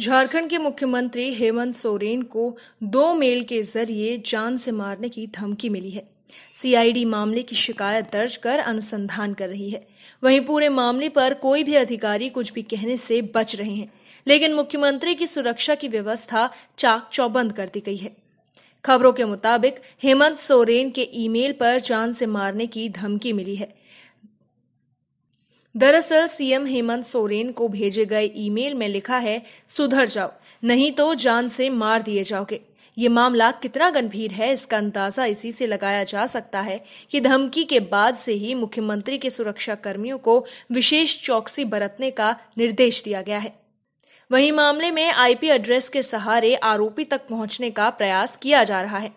झारखंड के मुख्यमंत्री हेमंत सोरेन को दो मेल के जरिए जान से मारने की धमकी मिली है सीआईडी मामले की शिकायत दर्ज कर अनुसंधान कर रही है वहीं पूरे मामले पर कोई भी अधिकारी कुछ भी कहने से बच रहे हैं लेकिन मुख्यमंत्री की सुरक्षा की व्यवस्था चाक चौबंद कर दी गई है खबरों के मुताबिक हेमंत सोरेन के ईमेल पर जान से मारने की धमकी मिली है दरअसल सीएम हेमंत सोरेन को भेजे गए ईमेल में लिखा है सुधर जाओ नहीं तो जान से मार दिए जाओगे ये मामला कितना गंभीर है इसका अंदाजा इसी से लगाया जा सकता है कि धमकी के बाद से ही मुख्यमंत्री के सुरक्षा कर्मियों को विशेष चौकसी बरतने का निर्देश दिया गया है वहीं मामले में आईपी एड्रेस के सहारे आरोपी तक पहुंचने का प्रयास किया जा रहा है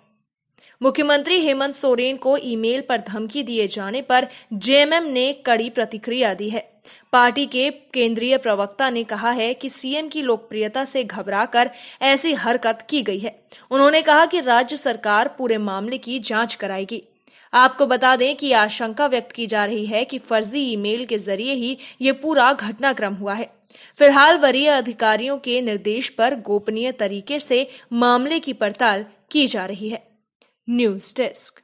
मुख्यमंत्री हेमंत सोरेन को ईमेल पर धमकी दिए जाने पर जेएमएम ने कड़ी प्रतिक्रिया दी है पार्टी के केंद्रीय प्रवक्ता ने कहा है कि सीएम की लोकप्रियता से घबराकर ऐसी हरकत की गई है उन्होंने कहा कि राज्य सरकार पूरे मामले की जांच कराएगी आपको बता दें कि आशंका व्यक्त की जा रही है कि फर्जी ईमेल के जरिए ही ये पूरा घटनाक्रम हुआ है फिलहाल वरीय अधिकारियों के निर्देश पर गोपनीय तरीके से मामले की पड़ताल की जा रही है News desk.